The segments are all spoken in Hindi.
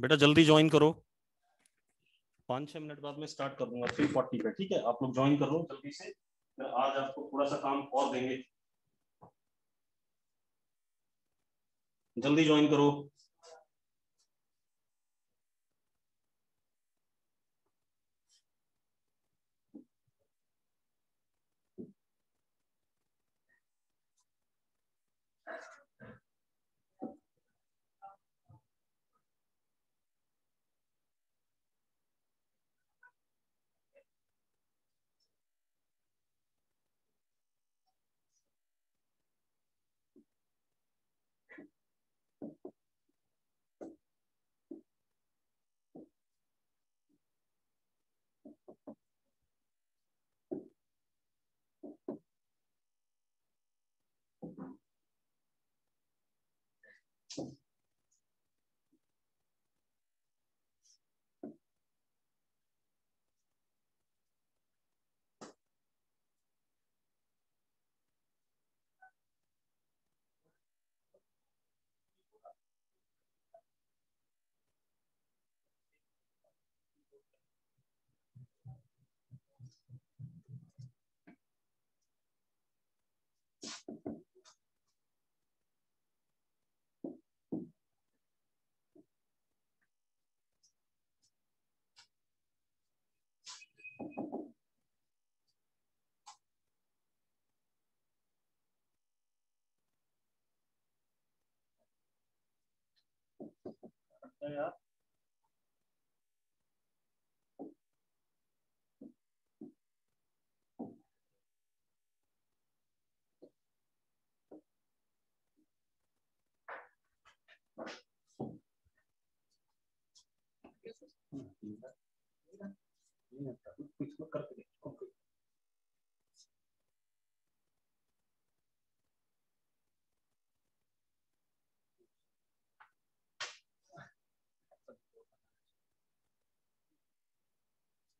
बेटा जल्दी ज्वाइन करो पांच छह मिनट बाद में स्टार्ट कर दूंगा थ्री फोर्टी पे ठीक है आप लोग ज्वाइन कर लो जल्दी से फिर आज आपको थोड़ा सा काम और देंगे जल्दी ज्वाइन करो Yeah.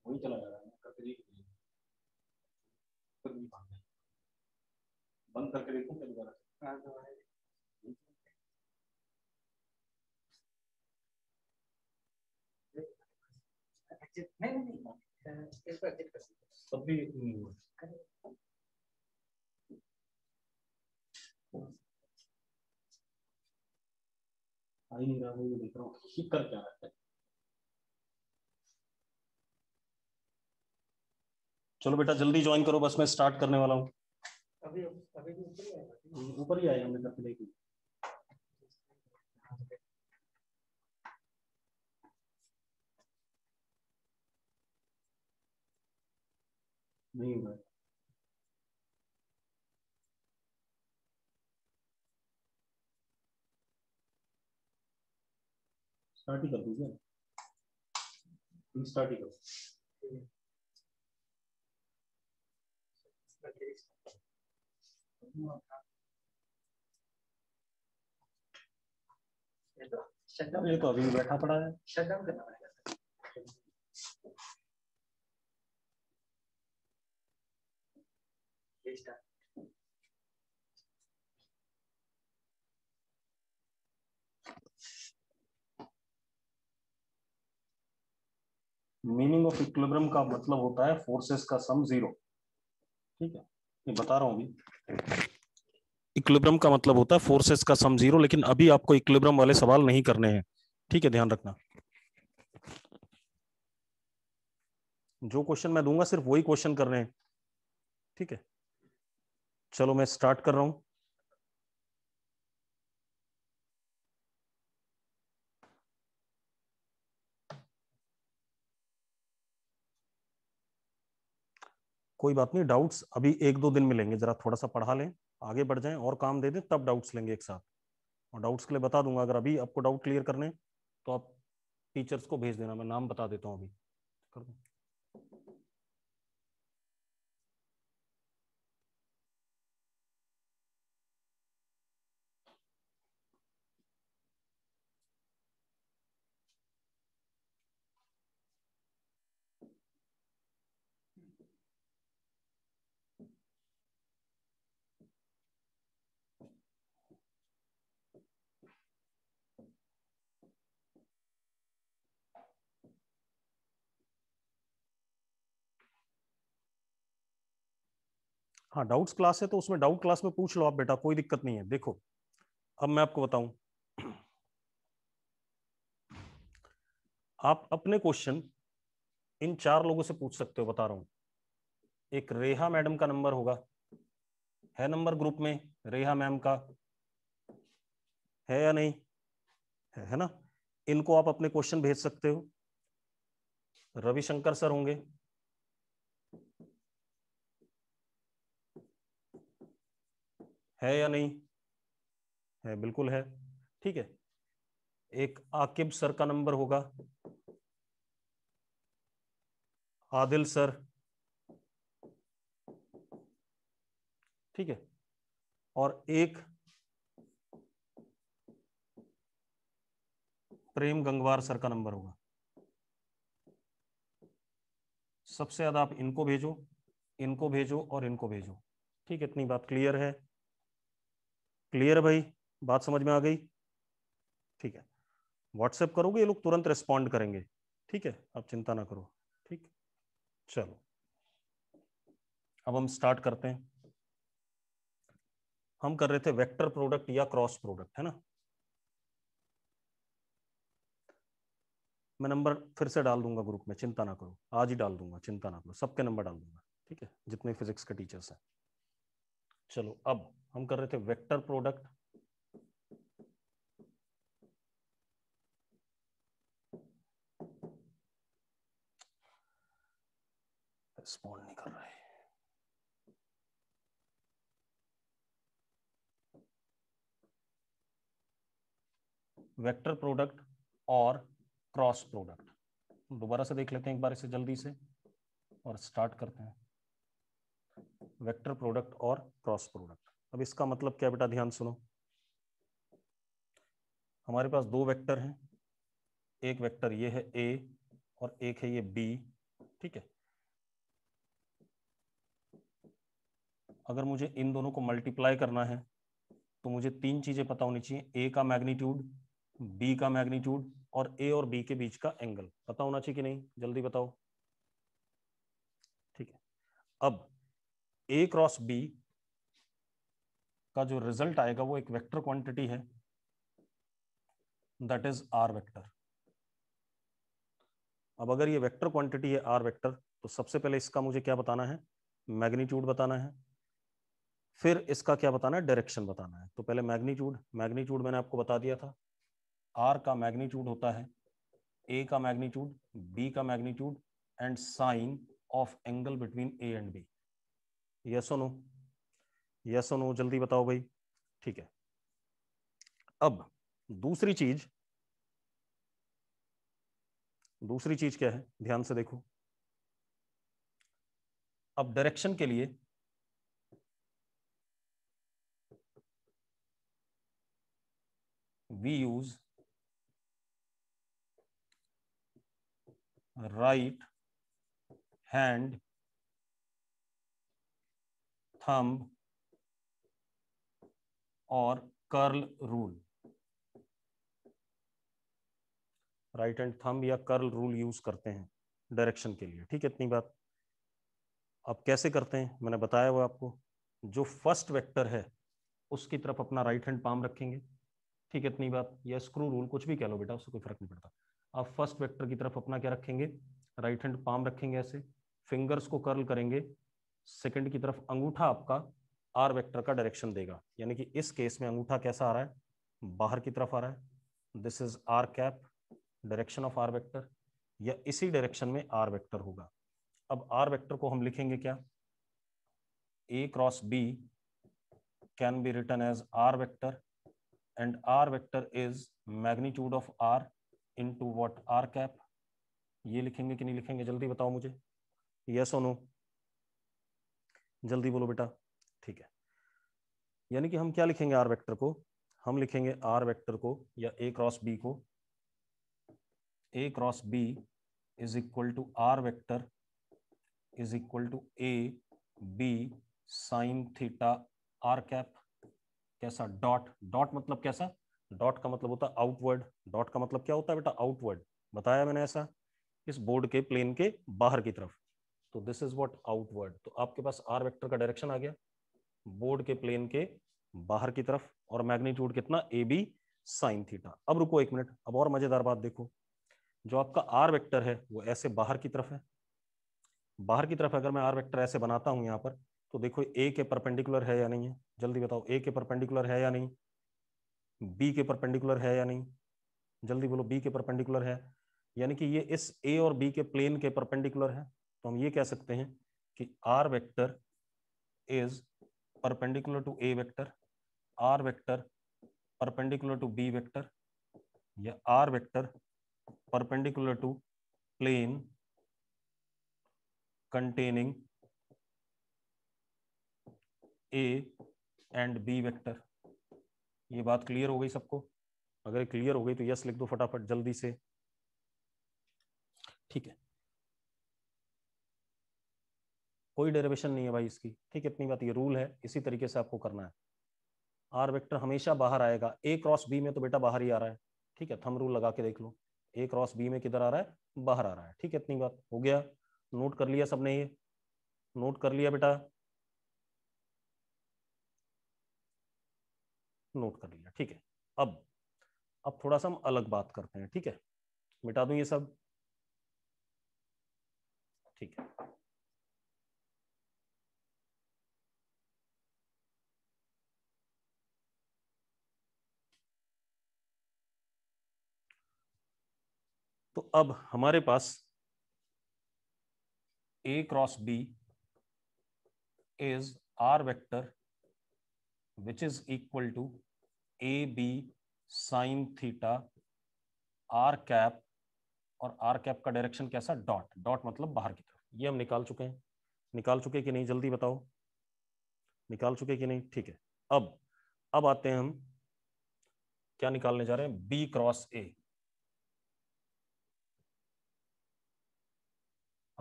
वही चला जा रहा है करके देख बंद करके देखूं क्या दोबारा हाँ, नहीं नहीं इसको एग्जिट कर तब भी नहीं आई नहीं रहा वो देख रहा हूँ कर क्या रहता है चलो बेटा जल्दी ज्वाइन करो बस मैं स्टार्ट करने वाला हूँ तो ऊपर ही आएगा मेरे देखिए नहीं हुआ स्टार्ट ही कर दीजिए स्टार्ट ही कर करो ये तो अभी बैठा पड़ा है मीनिंग ऑफ इक्विलिब्रियम का मतलब होता है फोर्सेस का सम जीरो ठीक है ये बता रहा हूँ अभी इक्विलिब्रियम का मतलब होता है फोर्सेस का सम जीरो लेकिन अभी आपको इक्विलिब्रियम वाले सवाल नहीं करने हैं ठीक है ध्यान रखना जो क्वेश्चन मैं दूंगा सिर्फ वही क्वेश्चन करने हैं ठीक है चलो मैं स्टार्ट कर रहा हूं कोई बात नहीं डाउट्स अभी एक दो दिन में लेंगे जरा थोड़ा सा पढ़ा लें आगे बढ़ जाएं और काम दे दें तब डाउट्स लेंगे एक साथ और डाउट्स के लिए बता दूंगा अगर अभी आपको डाउट क्लियर करने तो आप टीचर्स को भेज देना मैं नाम बता देता हूँ अभी कर दूँ हाँ डाउट्स क्लास है तो उसमें डाउट क्लास में पूछ लो आप बेटा कोई दिक्कत नहीं है देखो अब मैं आपको बताऊं आप अपने क्वेश्चन इन चार लोगों से पूछ सकते हो बता रहा हूं एक रेहा मैडम का नंबर होगा है नंबर ग्रुप में रेहा मैम का है या नहीं है, है ना इनको आप अपने क्वेश्चन भेज सकते हो रविशंकर सर होंगे है या नहीं है बिल्कुल है ठीक है एक आकिब सर का नंबर होगा आदिल सर ठीक है और एक प्रेम गंगवार सर का नंबर होगा सबसे ज्यादा आप इनको भेजो इनको भेजो और इनको भेजो ठीक है इतनी बात क्लियर है क्लियर है भाई बात समझ में आ गई ठीक है व्हाट्सएप करोगे ये लोग तुरंत रिस्पॉन्ड करेंगे ठीक है आप चिंता ना करो ठीक चलो अब हम स्टार्ट करते हैं हम कर रहे थे वेक्टर प्रोडक्ट या क्रॉस प्रोडक्ट है ना मैं नंबर फिर से डाल दूंगा ग्रुप में चिंता ना करो आज ही डाल दूंगा चिंता ना करो सबके नंबर डाल दूंगा ठीक है जितने फिजिक्स के टीचर्स हैं चलो अब हम कर रहे थे वेक्टर प्रोडक्ट रिस्पॉन्ड नहीं कर रहे वेक्टर प्रोडक्ट और क्रॉस प्रोडक्ट दोबारा से देख लेते हैं एक बार इसे जल्दी से और स्टार्ट करते हैं वेक्टर प्रोडक्ट और क्रॉस प्रोडक्ट अब इसका मतलब क्या बेटा ध्यान सुनो हमारे पास दो वेक्टर हैं एक वेक्टर ये है ए और एक है ये बी ठीक है अगर मुझे इन दोनों को मल्टीप्लाई करना है तो मुझे तीन चीजें पता होनी चाहिए ए का मैग्नीट्यूड बी का मैग्नीट्यूड और ए और बी के बीच का एंगल पता होना चाहिए कि नहीं जल्दी बताओ ठीक है अब ए क्रॉस बी का जो रिजल्ट आएगा वो एक वेक्टर क्वांटिटी है दैट इज आर वेक्टर अब अगर ये वेक्टर क्वांटिटी है आर वेक्टर तो सबसे पहले इसका मुझे क्या बताना है मैग्नीट्यूड बताना है फिर इसका क्या बताना है डायरेक्शन बताना है तो पहले मैग्नीट्यूड मैग्नीट्यूड मैंने आपको बता दिया था आर का मैग्नीट्यूड होता है ए का मैग्नीट्यूड बी का magnitude and sine of angle between A and B yes no yes और नो जल्दी बताओ भाई ठीक है अब दूसरी चीज दूसरी चीज क्या है ध्यान से देखो अब डायरेक्शन के लिए we use right hand thumb और curl rule right and thumb या कर्ल रूल यूज करते हैं डायरेक्शन के लिए ठीक है इतनी बात अब कैसे करते हैं मैंने बताया हुआ आपको जो फर्स्ट वेक्टर है उसकी तरफ अपना राइट हैंड पाम रखेंगे ठीक है इतनी बात या स्क्रू रूल कुछ भी कह लो बेटा उससे कोई फर्क नहीं पड़ता आप फर्स्ट वेक्टर की तरफ अपना क्या रखेंगे राइट हैंड पाम रखेंगे ऐसे फिंगर्स को कर्ल करेंगे सेकंड की तरफ अंगूठा आपका आर वेक्टर का डायरेक्शन देगा यानी कि इस केस में अंगूठा कैसा आ रहा है बाहर की तरफ आ रहा है this is R cap direction of R vector या इसी डायरेक्शन में आर वेक्टर होगा अब आर वेक्टर को हम लिखेंगे क्या A cross B can be written as R vector and R vector is magnitude of R into what R cap ये लिखेंगे कि नहीं लिखेंगे जल्दी बताओ मुझे यस और नो जल्दी बोलो बेटा ठीक है यानी कि हम क्या लिखेंगे आर वेक्टर को हम लिखेंगे आर वेक्टर को या ए क्रॉस बी को A cross B is equal to R vector is equal to A B sine theta R cap कैसा डॉट डॉट मतलब कैसा डॉट का मतलब होता है आउटवर्ड डॉट का मतलब क्या होता है बेटा आउटवर्ड बताया मैंने ऐसा इस बोर्ड के प्लेन के बाहर की तरफ तो दिस इज व्हाट आउटवर्ड तो आपके पास आर वेक्टर का डायरेक्शन आ गया बोर्ड के प्लेन के बाहर की तरफ और मैग्नीट्यूड कितना ए बी साइन थीटा अब रुको एक मिनट अब और मजेदार बात देखो जो आपका आर वेक्टर है वो ऐसे बाहर की तरफ है बाहर की तरफ अगर मैं आर वेक्टर ऐसे बनाता हूं यहाँ पर तो देखो ए के परपेंडिकुलर है या नहीं है जल्दी बताओ ए के परपेंडिकुलर है या नहीं बी के परपेंडिकुलर है या नहीं जल्दी बोलो बी के परपेंडिकुलर है यानी कि ये इस ए और बी के प्लेन के परपेंडिकुलर है तो हम ये कह सकते हैं कि R vector is perpendicular to a vector r vector perpendicular to b vector या r vector perpendicular to plane containing a and b vector ये बात क्लियर हो गई सबको अगर क्लियर हो गई तो यस लिख दो फटाफट जल्दी से ठीक है कोई डेरिवेशन नहीं है भाई इसकी ठीक है इतनी बात ये रूल है इसी तरीके से आपको करना है आर वेक्टर हमेशा बाहर आएगा ए क्रॉस बी में तो बेटा बाहर ही आ रहा है ठीक है थम रूल लगा के देख लो ए क्रॉस बी में किधर आ रहा है बाहर आ रहा है ठीक है इतनी बात हो गया नोट कर लिया सबने ये नोट कर लिया बेटा नोट कर लिया ठीक है अब अब थोड़ा सा हम अलग बात करते हैं ठीक है मिटा दू ये सब ठीक है तो अब हमारे पास A cross B is R vector which is equal to A B sine theta R cap और आर कैप का डायरेक्शन कैसा डॉट डॉट मतलब बाहर की तरफ ये हम निकाल चुके हैं निकाल चुके कि नहीं जल्दी बताओ निकाल चुके कि नहीं ठीक है अब अब आते हैं हम क्या निकालने जा रहे हैं बी क्रॉस ए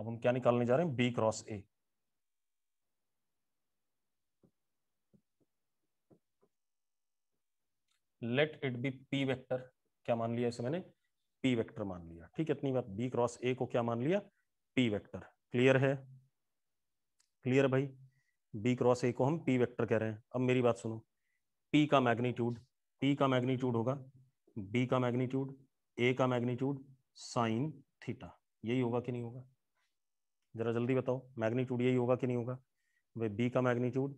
अब हम क्या निकालने जा रहे हैं B cross A let it be P vector क्या मान लिया इसे मैंने पी वेक्टर मान लिया ठीक है इतनी बात बी क्रॉस ए को क्या मान लिया पी वेक्टर क्लियर है क्लियर भाई बी क्रॉस ए को हम पी वेक्टर कह रहे हैं अब मेरी बात सुनो पी का मैग्नीट्यूड पी का मैग्नीट्यूड होगा बी का मैग्नीट्यूड ए का मैग्नीट्यूड साइन थीटा यही होगा कि नहीं होगा जरा जल्दी बताओ मैग्नीट्यूड यही होगा कि नहीं होगा भाई बी का मैग्नीट्यूड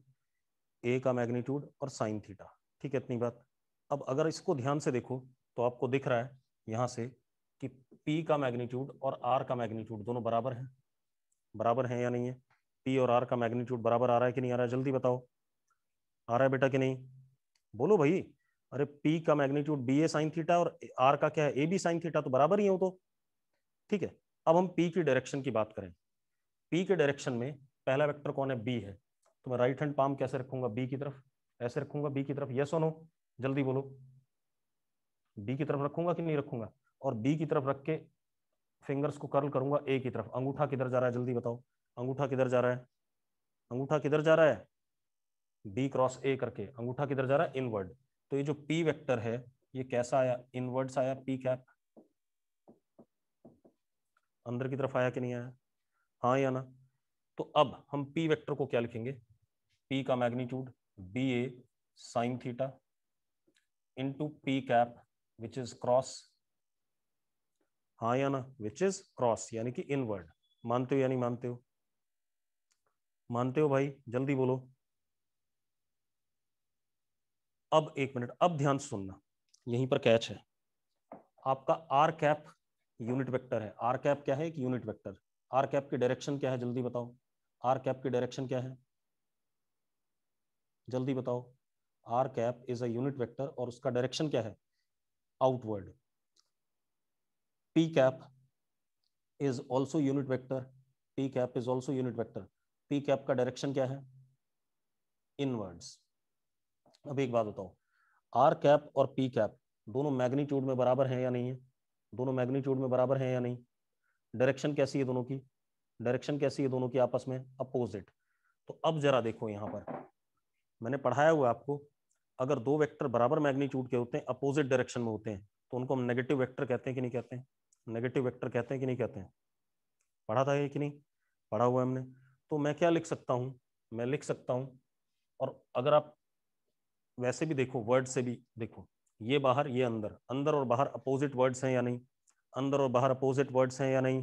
ए का मैग्नीट्यूड और साइन थीटा ठीक है इतनी बात अब अगर इसको ध्यान से देखो तो आपको दिख रहा है यहाँ से कि पी का मैग्नीट्यूड और आर का मैग्नीट्यूड दोनों बराबर हैं बराबर हैं या नहीं है पी और आर का मैग्नीट्यूड बराबर आ रहा है कि नहीं आ रहा है जल्दी बताओ आ रहा है बेटा कि नहीं बोलो भाई अरे पी का magnitude B A sine theta और आर का क्या है ए बी साइन थीटा तो बराबर ही हो तो ठीक है अब हम पी की डायरेक्शन की बात करें पी के डायरेक्शन में पहला वेक्टर कौन है बी है तो मैं राइट हैंड पाम कैसे रखूंगा बी की तरफ ऐसे रखूंगा बी की तरफ यस और नो जल्दी बोलो बी की तरफ रखूंगा कि नहीं रखूंगा और बी की तरफ रख के फिंगर्स को कर्ल करूंगा ए की तरफ अंगूठा किधर जा रहा है जल्दी बताओ अंगूठा किधर जा रहा है अंगूठा किधर जा रहा है बी क्रॉस ए करके अंगूठा किधर जा रहा है इनवर्ड तो ये जो पी वेक्टर है ये कैसा आया इनवर्ड आया पी कैप अंदर की तरफ आया कि नहीं आया हाँ या ना तो अब हम पी वेक्टर को क्या लिखेंगे पी का magnitude B A sine theta into P cap which is cross हाँ या ना विच इज क्रॉस यानी कि इनवर्ड मानते हो या नहीं मानते हो मानते हो भाई जल्दी बोलो अब एक मिनट अब ध्यान सुनना यहीं पर कैच है आपका आर कैप यूनिट वेक्टर है आर कैप क्या है एक यूनिट वेक्टर आर कैप की डायरेक्शन क्या है जल्दी बताओ आर कैप की डायरेक्शन क्या है जल्दी बताओ R cap is at vector vector और उसका डायरेक्शन क्या है outward P cap is also unit vector P cap is also unit vector P cap का डायरेक्शन क्या है इनवर्ड्स अब एक बात बताओ आर कैप और पी कैप दोनों मैग्नीट्यूड में बराबर है या नहीं है दोनों मैग्नीट्यूड में बराबर हैं या नहीं डायरेक्शन कैसी है दोनों की डायरेक्शन कैसी है दोनों की आपस में अपोजिट तो अब जरा देखो यहाँ पर मैंने पढ़ाया हुआ आपको अगर दो वेक्टर बराबर मैग्नीट्यूड के होते हैं अपोजिट डायरेक्शन में होते हैं तो उनको हम नेगेटिव वेक्टर कहते हैं कि नहीं कहते हैं नेगेटिव वेक्टर कहते हैं कि नहीं कहते हैं पढ़ा था ये कि नहीं पढ़ा हुआ हमने तो मैं क्या लिख सकता हूँ मैं लिख सकता हूँ और अगर आप वैसे भी देखो वर्ड से भी देखो ये बाहर ये अंदर अंदर और बाहर अपोजिट वर्ड्स हैं या नहीं अंदर और बाहर अपोजिट वर्ड्स हैं या नहीं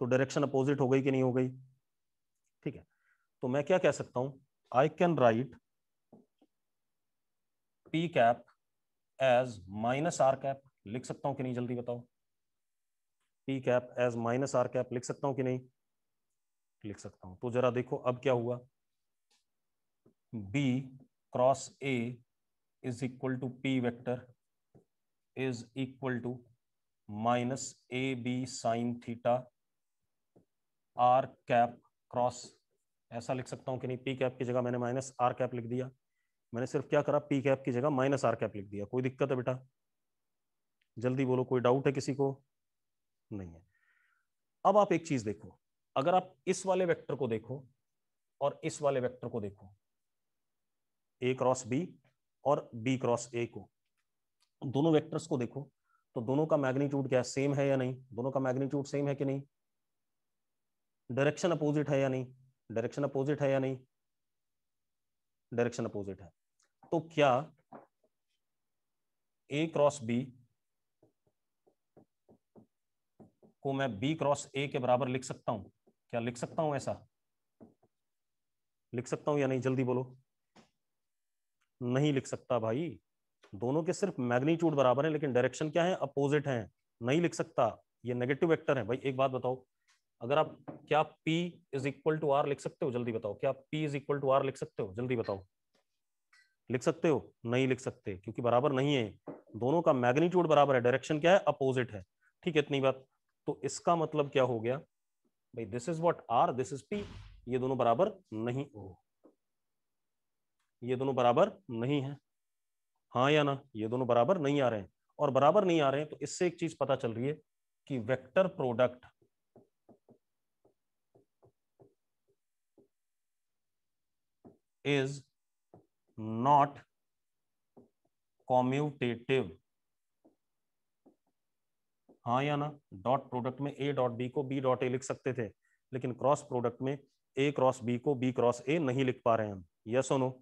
तो डायरेक्शन अपोजिट हो गई कि नहीं हो गई ठीक है तो मैं क्या कह सकता हूं I can write P cap as minus R cap लिख सकता हूं कि नहीं जल्दी बताओ P cap as minus R cap लिख सकता हूं कि नहीं लिख सकता हूं तो जरा देखो अब क्या हुआ B cross A is equal to P vector is equal to minus A B sine theta R cap cross ऐसा लिख सकता हूं कि नहीं पी कैप की जगह मैंने माइनस आर कैप लिख दिया मैंने सिर्फ क्या करा पी कैप की जगह माइनस आर कैप लिख दिया कोई दिक्कत है बेटा जल्दी बोलो कोई डाउट है किसी को नहीं है अब आप एक चीज देखो अगर आप इस वाले वेक्टर को देखो और इस वाले वेक्टर को देखो ए क्रॉस बी और बी क्रॉस ए को दोनों वेक्टर्स को देखो तो दोनों का मैग्नीट्यूड क्या है सेम है या नहीं दोनों का मैग्नीट्यूड सेम है कि नहीं डायरेक्शन अपोजिट है या नहीं डायरेक्शन अपोजिट है या नहीं डायरेक्शन अपोजिट है तो क्या ए क्रॉस बी को मैं बी क्रॉस ए के बराबर लिख सकता हूं क्या लिख सकता हूं ऐसा लिख सकता हूं या नहीं जल्दी बोलो नहीं लिख सकता भाई दोनों के सिर्फ मैग्नीट्यूड बराबर है लेकिन डायरेक्शन क्या है अपोजिट है नहीं लिख सकता ये नेगेटिव वेक्टर है भाई एक बात बताओ अगर आप क्या P is equal to R लिख सकते हो जल्दी बताओ क्या P is equal to R लिख सकते हो जल्दी बताओ लिख सकते हो नहीं लिख सकते क्योंकि बराबर नहीं है दोनों का मैग्नीट्यूड बराबर है डायरेक्शन क्या है अपोजिट है ठीक है इतनी बात तो इसका मतलब क्या हो गया भाई this is what R this is P ये दोनों बराबर नहीं हो ये दोनों बराबर नहीं है हाँ या ना ये दोनों बराबर नहीं आ रहे हैं और बराबर नहीं आ रहे हैं तो इससे एक चीज पता चल रही है कि vector product is not commutative हाँ या ना डॉट प्रोडक्ट में ए डॉट बी को बी डॉट ए लिख सकते थे लेकिन क्रॉस प्रोडक्ट में ए क्रॉस बी को बी क्रॉस ए नहीं लिख पा रहे हैं हम यस ओ नो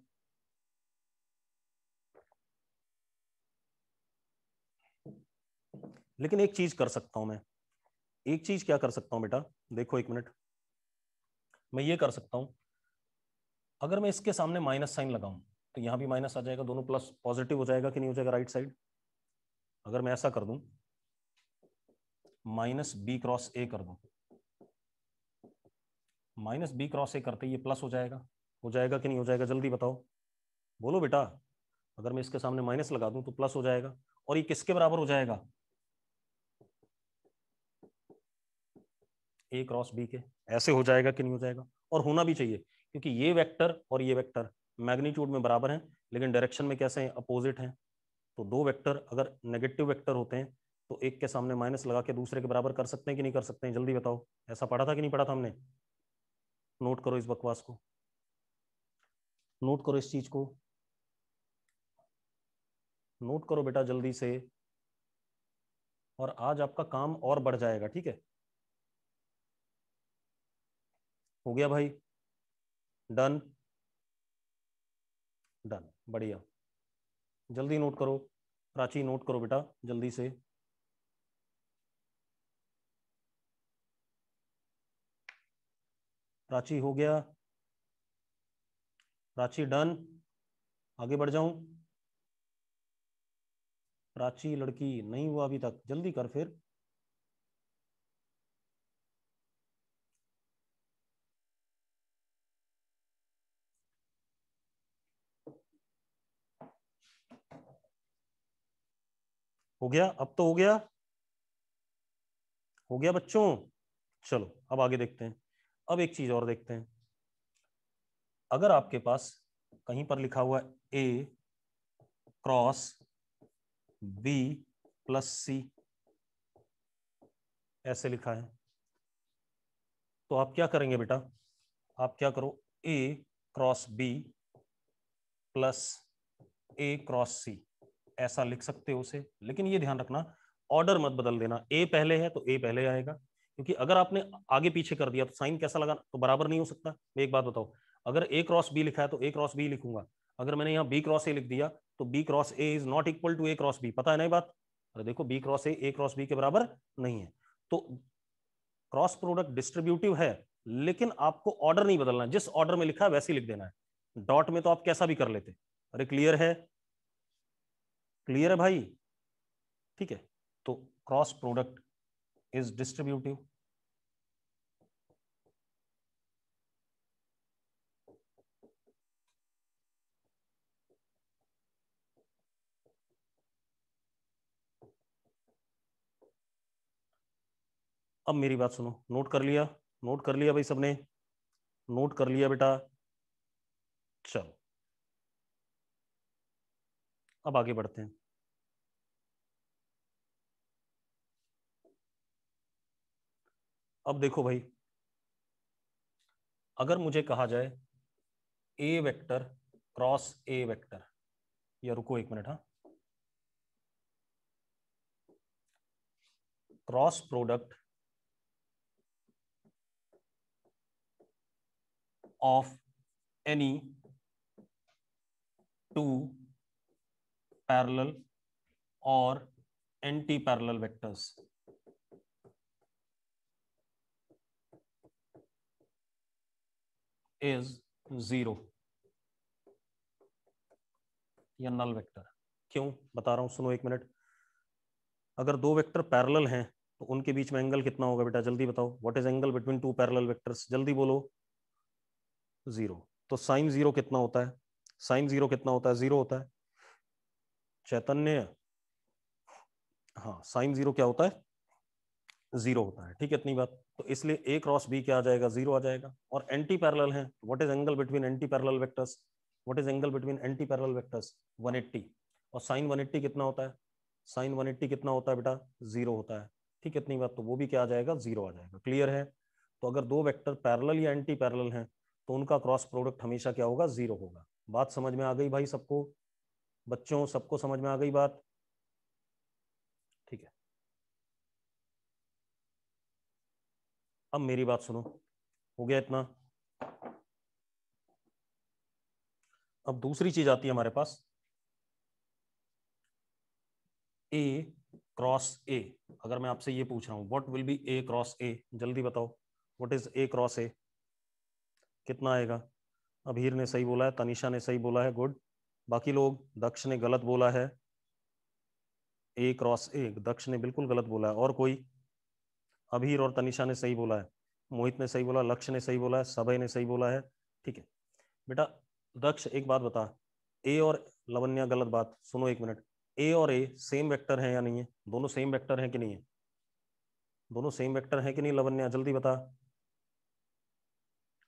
लेकिन एक चीज कर सकता हूं मैं एक चीज क्या कर सकता हूं बेटा देखो एक मिनट मैं ये कर सकता हूं अगर मैं इसके सामने माइनस साइन लगाऊं तो यहां भी माइनस आ जाएगा दोनों प्लस पॉजिटिव हो जाएगा कि नहीं हो जाएगा राइट साइड अगर मैं ऐसा कर दूं माइनस बी क्रॉस ए कर दूं माइनस बी क्रॉस ए करते ये प्लस हो जाएगा हो जाएगा कि नहीं हो जाएगा जल्दी बताओ बोलो बेटा अगर मैं इसके सामने माइनस लगा दूं तो प्लस हो जाएगा और ये किसके बराबर हो जाएगा ए क्रॉस बी के ऐसे हो जाएगा कि नहीं हो जाएगा और होना भी चाहिए क्योंकि ये वेक्टर और ये वेक्टर मैग्नीट्यूड में बराबर हैं लेकिन डायरेक्शन में कैसे हैं अपोजिट हैं तो दो वेक्टर अगर नेगेटिव वेक्टर होते हैं तो एक के सामने माइनस लगा के दूसरे के बराबर कर सकते हैं कि नहीं कर सकते हैं जल्दी बताओ ऐसा पढ़ा था कि नहीं पढ़ा था हमने नोट करो इस बकवास को नोट करो इस चीज को नोट करो बेटा जल्दी से और आज आपका काम और बढ़ जाएगा ठीक है हो गया भाई डन डन बढ़िया जल्दी नोट करो प्राची नोट करो बेटा जल्दी से प्राची हो गया प्राची डन आगे बढ़ जाऊं प्राची लड़की नहीं हुआ अभी तक जल्दी कर फिर हो गया अब तो हो गया हो गया बच्चों चलो अब आगे देखते हैं अब एक चीज और देखते हैं अगर आपके पास कहीं पर लिखा हुआ A cross B plus C ऐसे लिखा है तो आप क्या करेंगे बेटा आप क्या करो A cross B plus A cross C ऐसा लिख सकते हो उसे लेकिन ये ध्यान रखना ऑर्डर मत बदल देना ए पहले है तो ए पहले आएगा क्योंकि अगर आपने आगे पीछे कर दिया तो साइन कैसा लगा तो बराबर नहीं हो सकता मैं एक बात बताओ अगर ए क्रॉस बी लिखा है तो ए क्रॉस बी लिखूंगा अगर मैंने यहाँ बी क्रॉस ए लिख दिया तो B cross A is not equal to A cross B पता है ना बात अरे देखो B cross A A cross B के बराबर नहीं है तो क्रॉस प्रोडक्ट डिस्ट्रीब्यूटिव है लेकिन आपको ऑर्डर नहीं बदलना जिस ऑर्डर में लिखा है वैसे लिख देना है डॉट में तो आप कैसा भी कर लेते अरे क्लियर है क्लियर है भाई ठीक है तो क्रॉस प्रोडक्ट इज डिस्ट्रीब्यूटिव अब मेरी बात सुनो नोट कर लिया नोट कर लिया भाई सबने नोट कर लिया बेटा चलो अब आगे बढ़ते हैं अब देखो भाई अगर मुझे कहा जाए A vector cross A vector या रुको एक मिनट हाँ cross product of any two parallel और anti parallel vectors is zero या नल वेक्टर क्यों बता रहा हूं सुनो एक मिनट अगर दो वेक्टर पैरेलल हैं तो उनके बीच में एंगल कितना होगा बेटा जल्दी बताओ what is angle between two parallel vectors जल्दी बोलो जीरो तो साइन जीरो कितना होता है साइन जीरो कितना होता है जीरो होता है चैतन्य हाँ साइन जीरो क्या होता है जीरो होता है ठीक है इतनी बात तो इसलिए ए क्रॉस बी क्या आ जाएगा जीरो आ जाएगा और एंटी पैरेलल है what is angle between anti parallel vectors what is angle between anti parallel vectors 180 और साइन 180 कितना होता है साइन 180 कितना होता है बेटा जीरो होता है ठीक है इतनी बात तो वो भी क्या आ जाएगा जीरो आ जाएगा क्लियर है तो अगर दो वैक्टर पैरल या एंटी पैरल है तो उनका क्रॉस प्रोडक्ट हमेशा क्या होगा जीरो होगा बात समझ में आ गई भाई सबको बच्चों सबको समझ में आ गई बात ठीक है अब मेरी बात सुनो हो गया इतना अब दूसरी चीज आती है हमारे पास ए क्रॉस ए अगर मैं आपसे ये पूछ रहा हूं what will be A cross A जल्दी बताओ what is A cross A कितना आएगा अभीर ने सही बोला है तनिषा ने सही बोला है गुड बाकी लोग दक्ष ने गलत बोला है ए क्रॉस ए दक्ष ने बिल्कुल गलत बोला है और कोई अभीर और तनिषा ने सही बोला है मोहित ने सही बोला लक्ष्य ने सही बोला है सभय ने सही बोला है ठीक है बेटा दक्ष एक बात बता ए और लवन्या गलत बात सुनो एक मिनट ए और ए सेम वेक्टर है या नहीं है दोनों सेम वेक्टर है कि नहीं है दोनों सेम वेक्टर है कि नहीं लवन्या जल्दी बता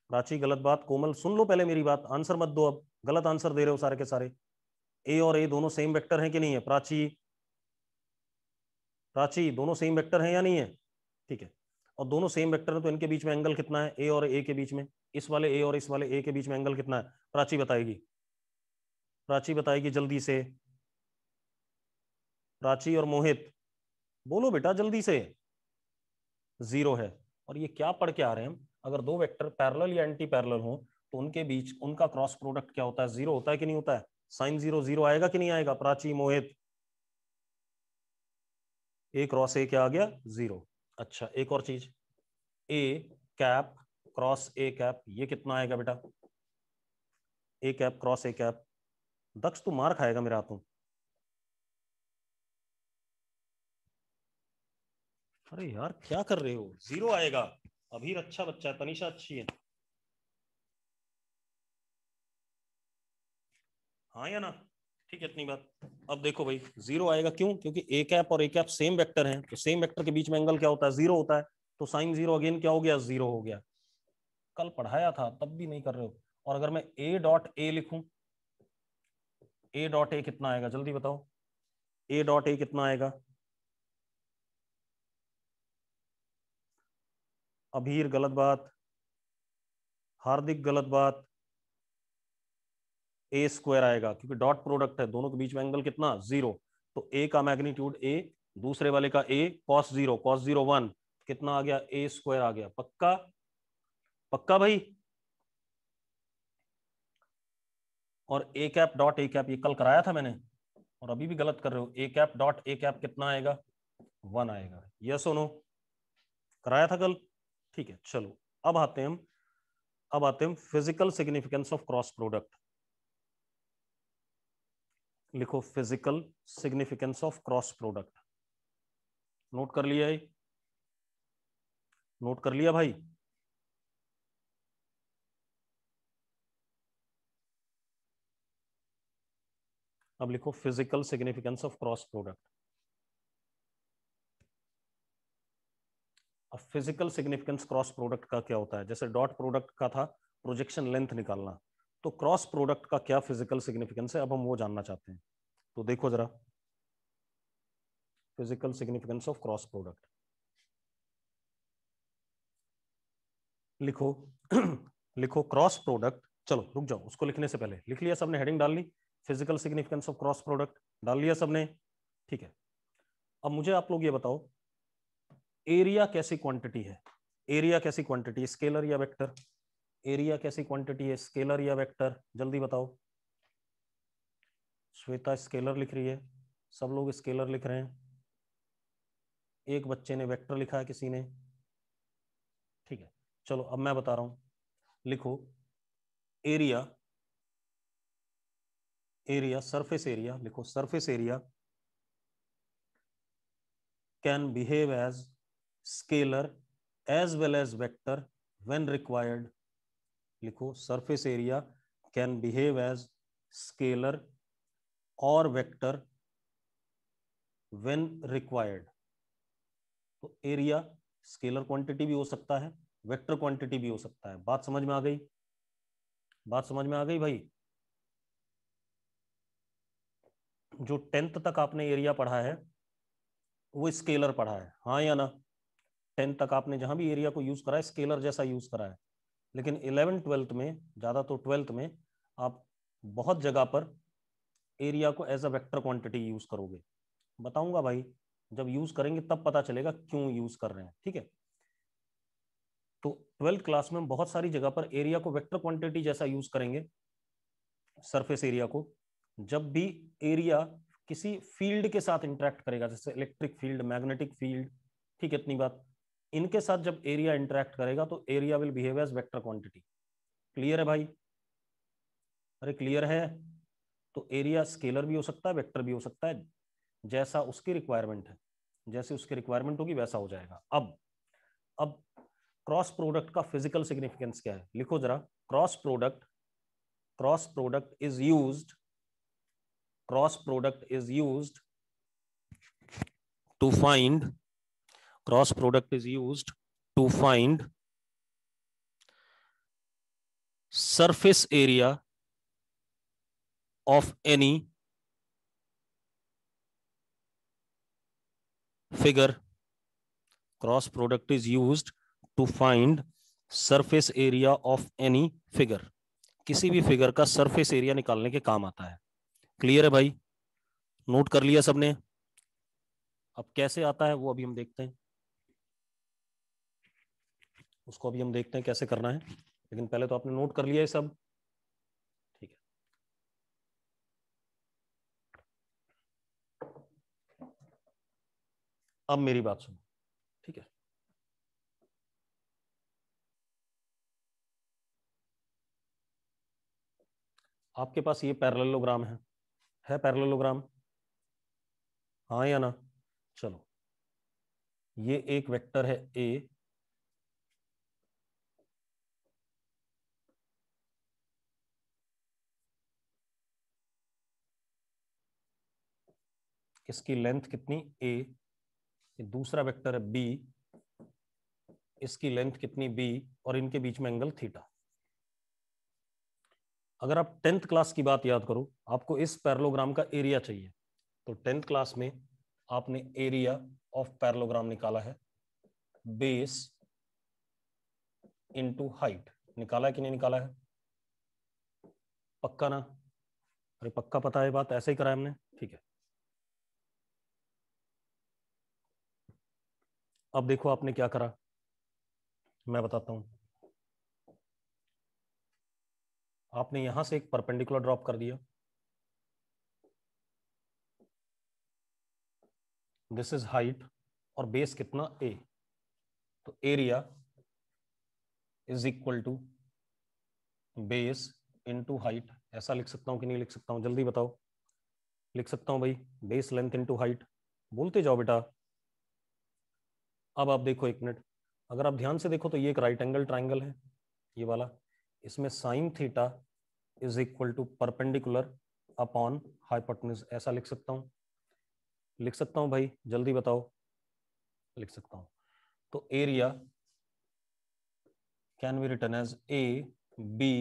प्राची गलत बात कोमल सुन लो पहले मेरी बात आंसर मत दो अब गलत आंसर दे रहे हो सारे के सारे ए और ए दोनों सेम वेक्टर हैं कि नहीं है प्राची प्राची दोनों सेम वेक्टर हैं या नहीं है ठीक है और दोनों सेम वेक्टर हैं तो इनके बीच में एंगल कितना है ए और ए के बीच में इस वाले ए और इस वाले ए के बीच में एंगल कितना है प्राची बताएगी प्राची बताएगी जल्दी से प्राची और मोहित बोलो बेटा जल्दी से जीरो है और ये क्या पढ़ के आ रहे हैं हम अगर दो वेक्टर पैरेलल या एंटी पैरेलल हो तो उनके बीच उनका क्रॉस प्रोडक्ट क्या होता है जीरो होता है कि नहीं होता है साइन जीरो जीरो आएगा कि नहीं आएगा प्राची मोहित ए क्रॉस ए क्या आ गया जीरो अच्छा एक और चीज A cap cross A cap ये कितना आएगा बेटा A cap cross A cap Daksh तू मार खाएगा मेरे हाथों अरे यार क्या कर रहे हो जीरो आएगा अभी अच्छा बच्चा है तनिषा अच्छी है हाँ या ना ठीक है इतनी बात अब देखो भाई जीरो आएगा क्यों क्योंकि ए कैप और ए कैप सेम वेक्टर हैं तो सेम वेक्टर के बीच में एंगल क्या होता है जीरो होता है तो साइन जीरो अगेन क्या हो गया जीरो हो गया कल पढ़ाया था तब भी नहीं कर रहे हो और अगर मैं ए डॉट ए लिखू ए डॉट ए कितना आएगा जल्दी बताओ ए डॉट ए कितना आएगा अभीर गलत बात हार्दिक गलत बात ए स्क्वायर आएगा क्योंकि डॉट प्रोडक्ट है दोनों के बीच में एंगल कितना जीरो तो ए का मैग्नीट्यूड ए दूसरे वाले का A cos zero cos zero one कितना आ गया ए स्क्वायर आ गया पक्का पक्का भाई और A cap dot A cap ये कल कराया था मैंने और अभी भी गलत कर रहे हो A cap dot A cap कितना आएगा वन आएगा यस नो कराया था कल ठीक है चलो अब आते हैं हम अब आते हैं physical significance of cross product लिखो physical significance of cross product note कर लिया नोट कर लिया भाई अब लिखो physical significance of cross product अब फिजिकल सिग्निफिकेंस क्रॉस प्रोडक्ट का क्या होता है जैसे डॉट प्रोडक्ट का था प्रोजेक्शन लेंथ निकालना तो क्रॉस प्रोडक्ट का क्या फिजिकल सिग्निफिकेंस है अब हम वो जानना चाहते हैं तो देखो जरा physical significance of cross product लिखो लिखो क्रॉस प्रोडक्ट चलो रुक जाओ उसको लिखने से पहले लिख लिया सबने हेडिंग डाल ली physical significance of cross product डाल लिया सबने ठीक है अब मुझे आप लोग ये बताओ एरिया कैसी क्वांटिटी है एरिया कैसी क्वांटिटी स्केलर या वेक्टर एरिया कैसी क्वांटिटी है स्केलर या वेक्टर जल्दी बताओ श्वेता स्केलर लिख रही है सब लोग स्केलर लिख रहे हैं एक बच्चे ने वेक्टर लिखा है किसी ने ठीक है चलो अब मैं बता रहा हूं लिखो एरिया एरिया सरफेस एरिया लिखो surface area can behave as scalar as well as vector when required लिखो surface area can behave as scalar और वेक्टर व्हेन रिक्वायर्ड तो एरिया स्केलर क्वांटिटी भी हो सकता है वेक्टर क्वांटिटी भी हो सकता है बात समझ में आ गई बात समझ में आ गई भाई जो टेंथ तक आपने एरिया पढ़ा है वो स्केलर पढ़ा है हाँ या ना टेंथ तक आपने जहां भी एरिया को यूज करा है स्केलर जैसा यूज करा है लेकिन इलेवन ट्वेल्थ में ज़्यादा तो ट्वेल्थ में आप बहुत जगह पर एरिया को as a vector quantity use करोगे बताऊंगा भाई जब यूज़ करेंगे तब पता चलेगा क्यों यूज़ कर रहे हैं ठीक है तो ट्वेल्थ क्लास में हम बहुत सारी जगह पर एरिया को वेक्टर क्वांटिटी जैसा यूज़ करेंगे सरफेस एरिया को जब भी एरिया किसी फील्ड के साथ इंटरेक्ट करेगा जैसे इलेक्ट्रिक फील्ड मैग्नेटिक फील्ड ठीक है इतनी बात इनके साथ जब एरिया इंटरेक्ट करेगा तो area will behave as vector quantity clear है भाई अरे क्लियर है तो एरिया स्केलर भी हो सकता है वेक्टर भी हो सकता है जैसा उसकी रिक्वायरमेंट है जैसे उसकी रिक्वायरमेंट होगी वैसा हो जाएगा अब अब क्रॉस प्रोडक्ट का फिजिकल सिग्निफिकेंस क्या है लिखो जरा cross product cross product is use cross product is use to find cross product is used to find surface area of any figure cross product is used to find surface area of any figure किसी भी फिगर का सरफेस एरिया निकालने के काम आता है क्लियर है भाई नोट कर लिया सबने अब कैसे आता है वो अभी हम देखते हैं उसको अभी हम देखते हैं कैसे करना है लेकिन पहले तो आपने नोट कर लिया है सब ठीक है अब मेरी बात सुनो ठीक है आपके पास ये पैरेललोग्राम है है पैरेललोग्राम हाँ या ना चलो ये एक वेक्टर है ए इसकी लेंथ कितनी ए ये दूसरा वेक्टर है बी इसकी लेंथ कितनी बी और इनके बीच में एंगल थीटा अगर आप टेंथ क्लास की बात याद करो आपको इस पैरलोग्राम का एरिया चाहिए तो टेंथ क्लास में आपने एरिया ऑफ पैरलोग्राम निकाला है बेस इनटू हाइट निकाला है कि नहीं निकाला है पक्का ना अरे पक्का पता है बात ऐसे ही करा है हमने ठीक है अब देखो आपने क्या करा मैं बताता हूं आपने यहां से एक परपेंडिकुलर ड्रॉप कर दिया दिस इज हाइट और बेस कितना ए तो area is equal to base into height ऐसा लिख सकता हूं कि नहीं लिख सकता हूं जल्दी बताओ लिख सकता हूं भाई बेस लेंथ इनटू हाइट बोलते जाओ बेटा अब आप देखो एक मिनट अगर आप ध्यान से देखो तो ये एक राइट एंगल ट्राइंगल है ये वाला इसमें sine theta is equal to perpendicular upon hypotenuse ऐसा लिख सकता हूँ लिख सकता हूँ भाई जल्दी बताओ लिख सकता हूँ तो area can be written as A B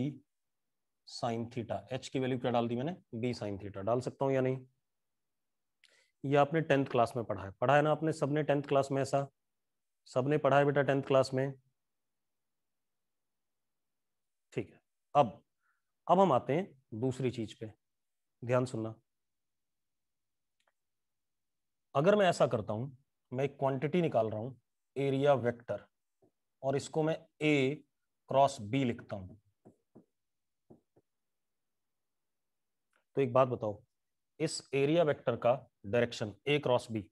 sine theta H की वैल्यू क्या डाल दी मैंने बी साइन थीटा डाल सकता हूँ या नहीं ये आपने टेंथ क्लास में पढ़ा है पढ़ा है ना आपने सबने टेंथ क्लास में ऐसा सबने पढ़ा है बेटा टेंथ क्लास में ठीक है अब अब हम आते हैं दूसरी चीज पे ध्यान सुनना अगर मैं ऐसा करता हूं मैं एक क्वांटिटी निकाल रहा हूं एरिया वेक्टर और इसको मैं ए क्रॉस बी लिखता हूं तो एक बात बताओ इस एरिया वेक्टर का डायरेक्शन ए क्रॉस बी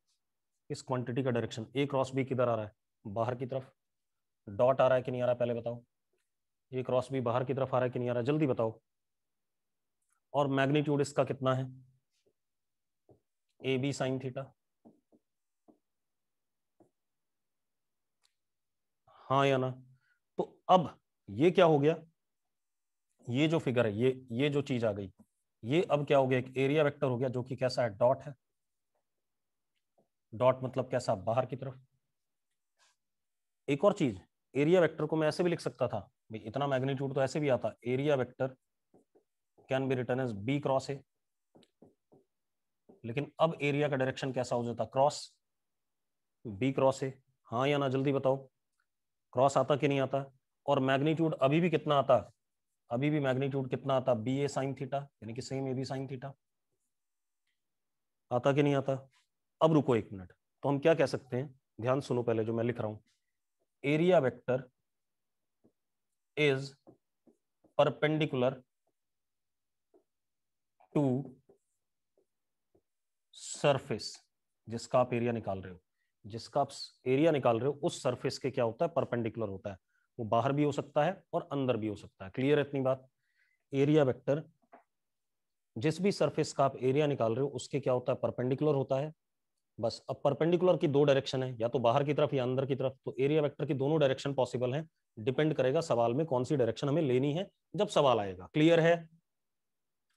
इस क्वांटिटी का डायरेक्शन ए क्रॉस बी किधर आ रहा है बाहर की तरफ डॉट आ रहा है कि नहीं आ रहा पहले बताओ ये क्रॉस भी बाहर की तरफ आ रहा है कि नहीं आ रहा जल्दी बताओ और मैग्नीट्यूड इसका कितना है ए बी साइन थीटा हाँ या ना तो अब ये क्या हो गया ये जो फिगर है ये ये जो चीज आ गई ये अब क्या हो गया एक एरिया वेक्टर हो गया जो कि कैसा है डॉट है डॉट मतलब कैसा बाहर की तरफ एक और चीज एरिया वेक्टर को मैं ऐसे भी लिख सकता था भाई इतना मैग्नीट्यूड तो ऐसे भी आता area vector can be written as B cross A लेकिन अब एरिया का डायरेक्शन कैसा हो जाता क्रॉस बी क्रॉस ए हाँ या ना जल्दी बताओ क्रॉस आता कि नहीं आता और मैग्नीट्यूड अभी भी कितना आता अभी भी मैग्नीट्यूड कितना आता बी ए साइन थीटा यानी कि same A B sine theta आता कि नहीं आता अब रुको एक मिनट तो हम क्या कह सकते हैं ध्यान सुनो पहले जो मैं लिख रहा हूं area vector is perpendicular to surface जिसका आप एरिया निकाल रहे हो जिसका आप एरिया निकाल रहे हो उस सरफेस के क्या होता है परपेंडिकुलर होता है वो बाहर भी हो सकता है और अंदर भी हो सकता है क्लियर इतनी बात एरिया वेक्टर जिस भी सरफेस का आप एरिया निकाल रहे हो उसके क्या होता है परपेंडिकुलर होता है बस अब परपेंडिकुलर की दो डायरेक्शन है या तो बाहर की तरफ या अंदर की तरफ तो एरिया वेक्टर की दोनों डायरेक्शन पॉसिबल है डिपेंड करेगा सवाल में कौन सी डायरेक्शन हमें लेनी है जब सवाल आएगा क्लियर है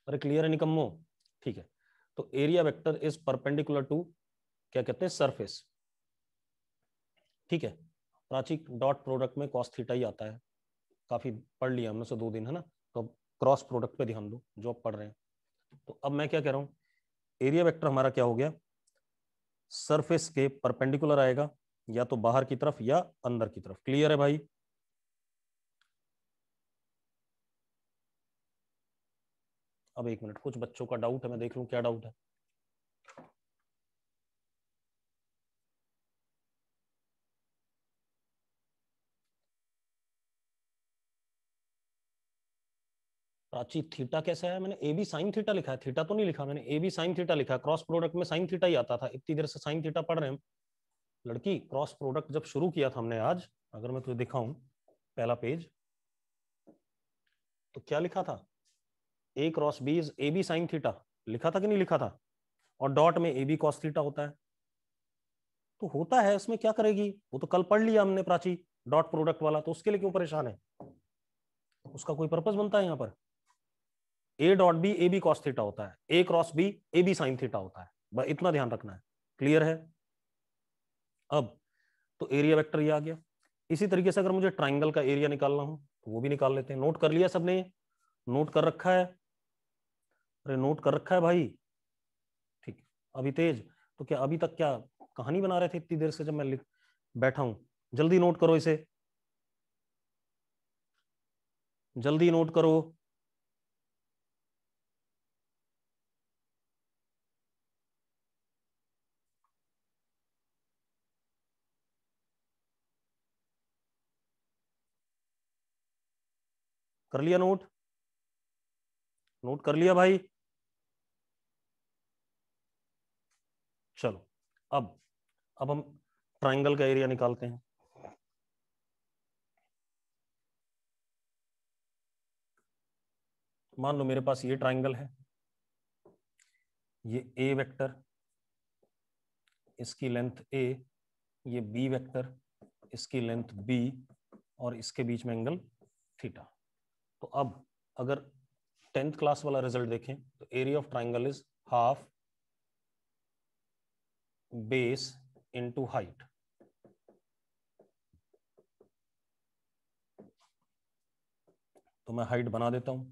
अरे क्लियर है निकम्मो ठीक है तो area vector is perpendicular to क्या कहते हैं सरफेस ठीक है प्राची डॉट प्रोडक्ट में कॉस थीटा ही आता है काफी पढ़ लिया हमने से दो दिन है ना तो अब क्रॉस प्रोडक्ट पे ध्यान दो जो पढ़ रहे हैं तो अब मैं क्या कह रहा हूँ एरिया वेक्टर हमारा क्या हो गया सरफेस के परपेंडिकुलर आएगा या तो बाहर की तरफ या अंदर की तरफ क्लियर है भाई अब एक मिनट कुछ बच्चों का डाउट है मैं देख लू क्या डाउट है प्राची थीटा कैसा है मैंने ए बी साइन थीटा लिखा है थीटा तो नहीं लिखा मैंने ए बी साइन थीटा लिखा क्रॉस प्रोडक्ट में साइन थीटा ही आता था इतनी देर से साइन थीटा पढ़ रहे हैं लड़की क्रॉस प्रोडक्ट जब शुरू किया था हमने आज अगर मैं तुझे दिखाऊं पहला पेज तो क्या लिखा था A cross B is A B sine theta लिखा था कि नहीं लिखा था और डॉट में ए बी कॉस थीटा होता है तो होता है इसमें क्या करेगी वो तो कल पढ़ लिया हमने प्राची डॉट प्रोडक्ट वाला तो उसके लिए क्यों परेशान है उसका कोई पर्पज बनता है यहाँ पर A dot B A B cos theta होता है A cross B A B sine theta होता है बस इतना ध्यान रखना है क्लियर है अब तो एरिया वेक्टर ये आ गया इसी तरीके से अगर मुझे ट्राइंगल का एरिया निकालना हो तो वो भी निकाल लेते हैं नोट कर लिया सबने नोट कर रखा है अरे नोट कर रखा है भाई ठीक अभी तेज तो क्या अभी तक क्या कहानी बना रहे थे इतनी देर से जब मैं लिख बैठा हूं जल्दी नोट करो इसे जल्दी नोट करो कर लिया नोट नोट कर लिया भाई चलो अब अब हम ट्राइंगल का एरिया निकालते हैं मान लो मेरे पास ये ट्राइंगल है ये ए वेक्टर इसकी लेंथ ए ये बी वेक्टर इसकी लेंथ बी और इसके बीच में एंगल थीटा तो अब अगर टेंथ क्लास वाला रिजल्ट देखें तो area of triangle is half base into height तो मैं हाइट बना देता हूं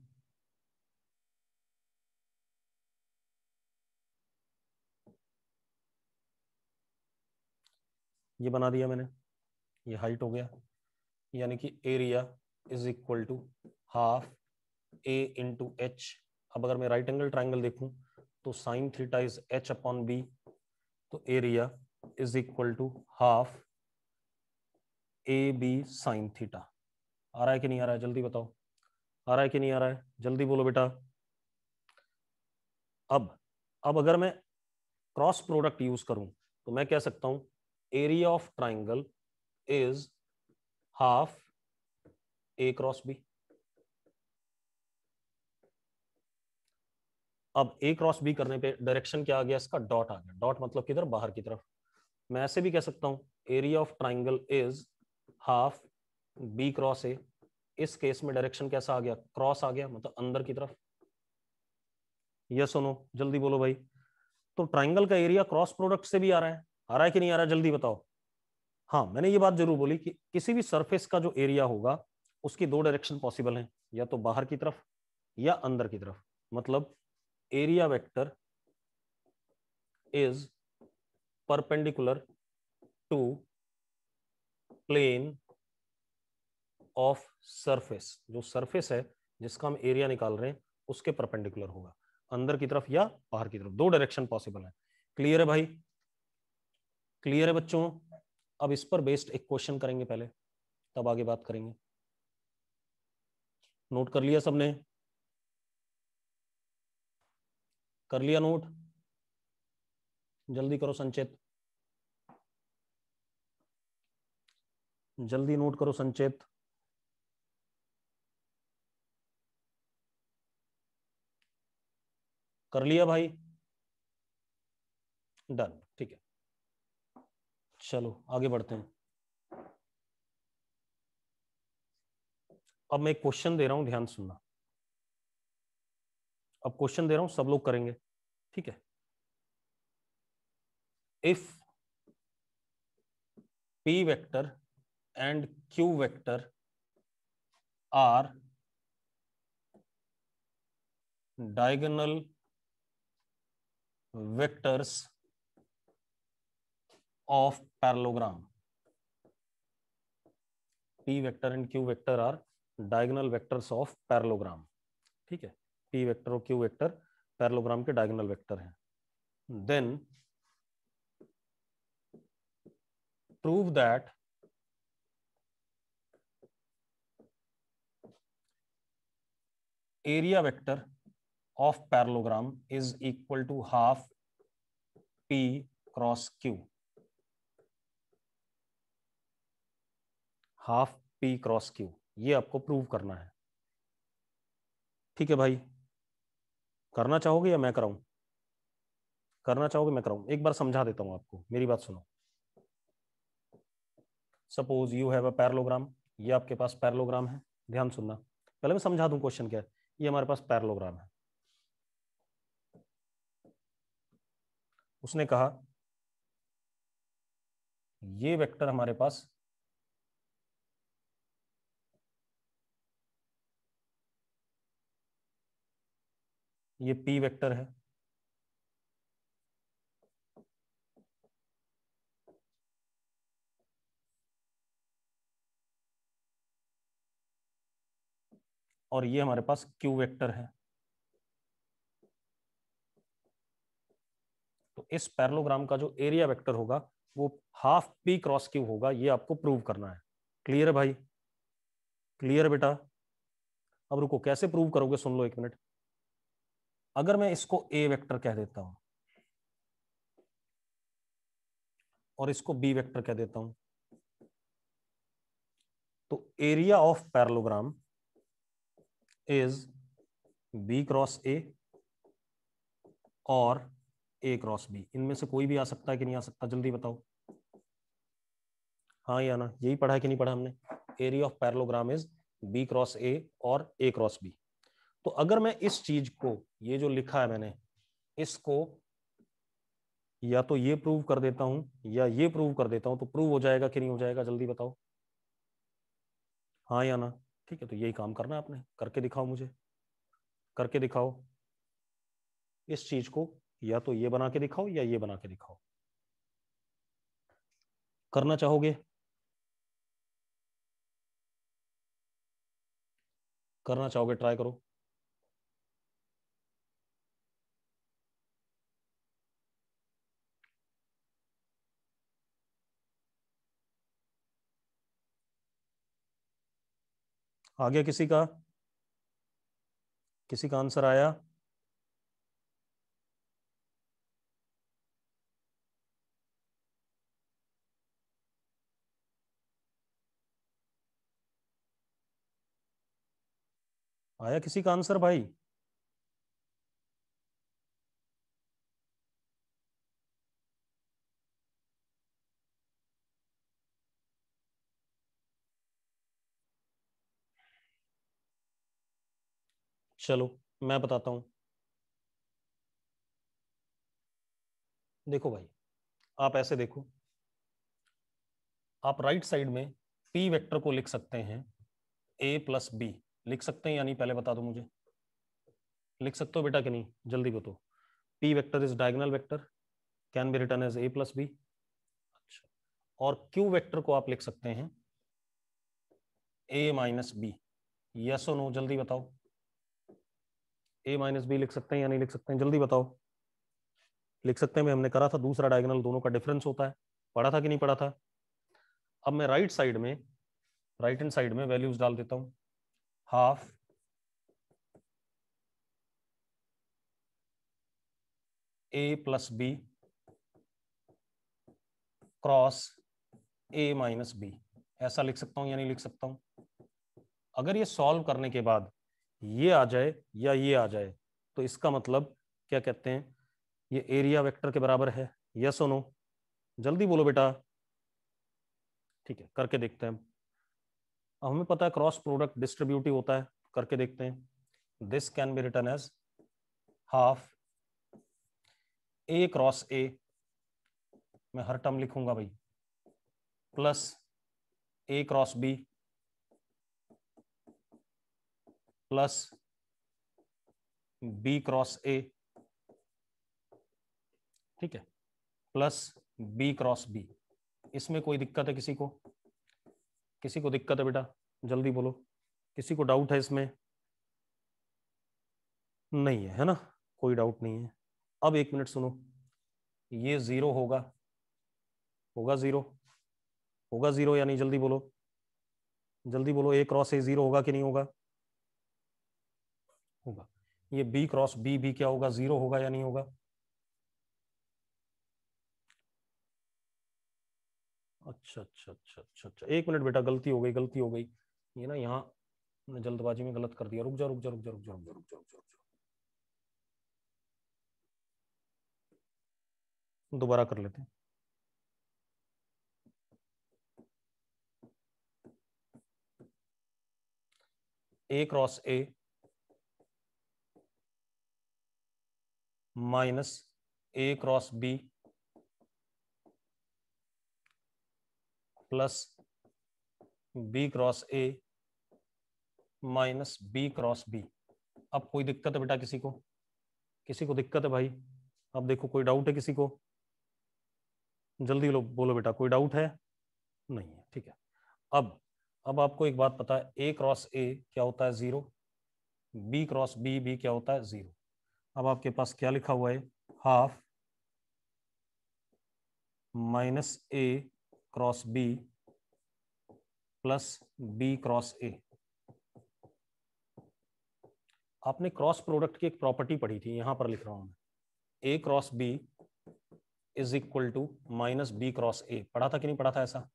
ये बना दिया मैंने ये हाइट हो गया यानी कि area is equal to half A into H अब अगर मैं राइट एंगल ट्राइंगल देखूं तो sine theta is H upon B तो area is equal to half A B sine theta आ रहा है कि नहीं आ रहा है जल्दी बताओ आ रहा है कि नहीं आ रहा है जल्दी बोलो बेटा अब अब अगर मैं क्रॉस प्रोडक्ट यूज करूं तो मैं कह सकता हूं area of triangle is half A cross B अब ए क्रॉस बी करने पे डायरेक्शन क्या आ गया इसका डॉट आ गया डॉट मतलब किधर बाहर की तरफ मैं ऐसे भी कह सकता हूँ area of triangle is half B cross A इस केस में डायरेक्शन कैसा आ गया क्रॉस आ गया मतलब अंदर की तरफ यह सुनो जल्दी बोलो भाई तो ट्राइंगल का एरिया क्रॉस प्रोडक्ट से भी आ रहा है आ रहा है कि नहीं आ रहा जल्दी बताओ हाँ मैंने ये बात जरूर बोली कि किसी भी सरफेस का जो एरिया होगा उसकी दो डायरेक्शन पॉसिबल हैं या तो बाहर की तरफ या अंदर की तरफ मतलब area vector is perpendicular to plane of surface जो सरफेस है जिसका हम एरिया निकाल रहे हैं उसके परपेंडिकुलर होगा अंदर की तरफ या बाहर की तरफ दो डायरेक्शन पॉसिबल है क्लियर है भाई क्लियर है बच्चों अब इस पर बेस्ड एक क्वेश्चन करेंगे पहले तब आगे बात करेंगे नोट कर लिया सबने कर लिया नोट जल्दी करो संचेत जल्दी नोट करो संचेत कर लिया भाई डन ठीक है चलो आगे बढ़ते हैं अब मैं एक क्वेश्चन दे रहा हूं ध्यान सुनना अब क्वेश्चन दे रहा हूं सब लोग करेंगे ठीक है if P vector and Q vector are diagonal vectors of parallelogram P vector and Q vector are diagonal vectors of parallelogram ठीक है पी वेक्टर और क्यू वेक्टर पैरलोग्राम के डायगोनल वेक्टर हैं then prove that area vector of parallelogram is equal to half P cross Q half P cross Q ये आपको प्रूव करना है ठीक है भाई करना चाहोगे या मैं कराऊं करना चाहोगे मैं कराऊं एक बार समझा देता हूं आपको मेरी बात सुनो suppose you have a parallelogram ये आपके पास पैरलोग्राम है ध्यान सुनना पहले मैं समझा दूं क्वेश्चन क्या है ये हमारे पास पैरलोग्राम है उसने कहा ये वेक्टर हमारे पास ये पी वेक्टर है और ये हमारे पास क्यू वेक्टर है तो इस पैरलोग्राम का जो एरिया वेक्टर होगा वो हाफ पी क्रॉस क्यू होगा ये आपको प्रूव करना है क्लियर है भाई क्लियर बेटा अब रुको कैसे प्रूव करोगे सुन लो एक मिनट अगर मैं इसको ए वेक्टर कह देता हूं और इसको बी वेक्टर कह देता हूं तो area of parallelogram is B cross A और ए क्रॉस बी इनमें से कोई भी आ सकता है कि नहीं आ सकता जल्दी बताओ हाँ या ना यही पढ़ा है कि नहीं पढ़ा हमने area of parallelogram is B cross A और ए क्रॉस बी तो अगर मैं इस चीज को ये जो लिखा है मैंने इसको या तो ये प्रूव कर देता हूं या ये प्रूव कर देता हूं तो प्रूव हो जाएगा कि नहीं हो जाएगा जल्दी बताओ हाँ या ना ठीक है तो यही काम करना है आपने करके दिखाओ मुझे करके दिखाओ इस चीज को या तो ये बना के दिखाओ या ये बना के दिखाओ करना चाहोगे करना चाहोगे ट्राई करो आ गया किसी का किसी का आंसर आया आया किसी का आंसर भाई चलो मैं बताता हूं देखो भाई आप ऐसे देखो आप राइट साइड में पी वेक्टर को लिख सकते हैं ए प्लस बी लिख सकते हैं या नहीं पहले बता दो मुझे लिख सकते हो बेटा कि नहीं जल्दी बताओ P vector is diagonal vector can be written as A plus B अच्छा और क्यू वेक्टर को आप लिख सकते हैं ए माइनस बी यस और नो जल्दी बताओ ए माइनस बी लिख सकते हैं या नहीं लिख सकते हैं जल्दी बताओ लिख सकते हैं हमने करा था दूसरा डायगोनल दोनों का डिफरेंस होता है पढ़ा था कि नहीं पढ़ा था अब मैं राइट साइड में राइट हैंड साइड में वैल्यूज डाल देता हूं half A plus B cross A minus B ऐसा लिख सकता हूं या नहीं लिख सकता हूं अगर ये सॉल्व करने के बाद ये आ जाए या ये आ जाए तो इसका मतलब क्या कहते हैं ये एरिया वेक्टर के बराबर है यस सुनो नो जल्दी बोलो बेटा ठीक है करके देखते हैं अब हमें पता है क्रॉस प्रोडक्ट डिस्ट्रीब्यूटिव होता है करके देखते हैं this can be written as half A cross A मैं हर टर्म लिखूंगा भाई plus A cross B plus B cross A ठीक है प्लस बी क्रॉस बी इसमें कोई दिक्कत है किसी को किसी को दिक्कत है बेटा जल्दी बोलो किसी को डाउट है इसमें नहीं है है ना कोई डाउट नहीं है अब एक मिनट सुनो ये जीरो होगा होगा जीरो होगा जीरो या नहीं जल्दी बोलो जल्दी बोलो ए क्रॉस ए जीरो होगा कि नहीं होगा होगा ये बी क्रॉस बी भी क्या होगा जीरो होगा या नहीं होगा अच्छा अच्छा अच्छा अच्छा अच्छा एक मिनट बेटा गलती हो गई गलती हो गई ये ना यहाँ मैंने जल्दबाजी में गलत कर दिया रुक जा रुक जा रुक जा रुक जा रुक जा रुक जा रुक जा दोबारा कर लेते हैं A cross A minus A cross B plus B cross A minus B cross B अब कोई दिक्कत है बेटा किसी को किसी को दिक्कत है भाई अब देखो कोई डाउट है किसी को जल्दी लो बोलो बेटा कोई डाउट है नहीं है ठीक है अब अब आपको एक बात पता है ए क्रॉस ए क्या होता है जीरो बी क्रॉस बी भी क्या होता है जीरो अब आपके पास क्या लिखा हुआ है half minus A cross B plus B cross A आपने क्रॉस प्रोडक्ट की एक प्रॉपर्टी पढ़ी थी यहां पर लिख रहा हूं मैं A cross B is equal to minus B cross A पढ़ा था कि नहीं पढ़ा था ऐसा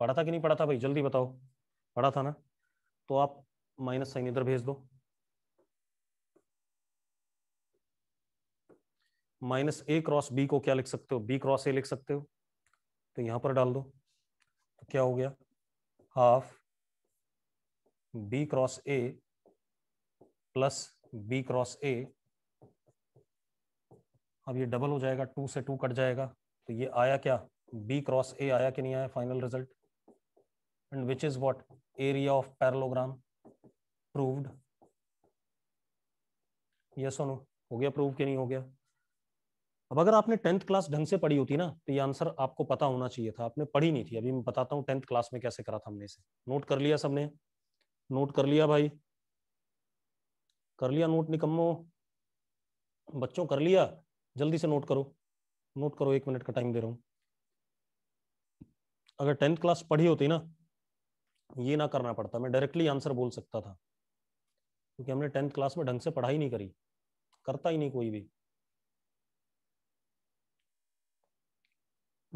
पढ़ा था कि नहीं पढ़ा था भाई जल्दी बताओ पढ़ा था ना तो आप माइनस साइन इधर भेज दो माइनस ए क्रॉस बी को क्या लिख सकते हो बी क्रॉस ए लिख सकते हो तो यहां पर डाल दो तो क्या हो गया half B cross A plus B cross A अब ये डबल हो जाएगा टू से टू कट जाएगा तो ये आया क्या बी क्रॉस ए आया कि नहीं आया final result and which is what area of parallelogram proved yes और हो गया प्रूव कि नहीं हो गया अब अगर आपने टेंथ क्लास ढंग से पढ़ी होती ना तो ये आंसर आपको पता होना चाहिए था आपने पढ़ी नहीं थी अभी मैं बताता हूँ टेंथ क्लास में कैसे करा था हमने इसे नोट कर लिया सबने नोट कर लिया भाई कर लिया नोट निकम्मो बच्चों कर लिया जल्दी से नोट करो नोट करो एक मिनट का टाइम दे रहा हूँ अगर टेंथ क्लास पढ़ी होती ना ये ना करना पड़ता मैं डायरेक्टली आंसर बोल सकता था क्योंकि हमने टेंथ क्लास में ढंग से पढ़ाई नहीं करी करता ही नहीं कोई भी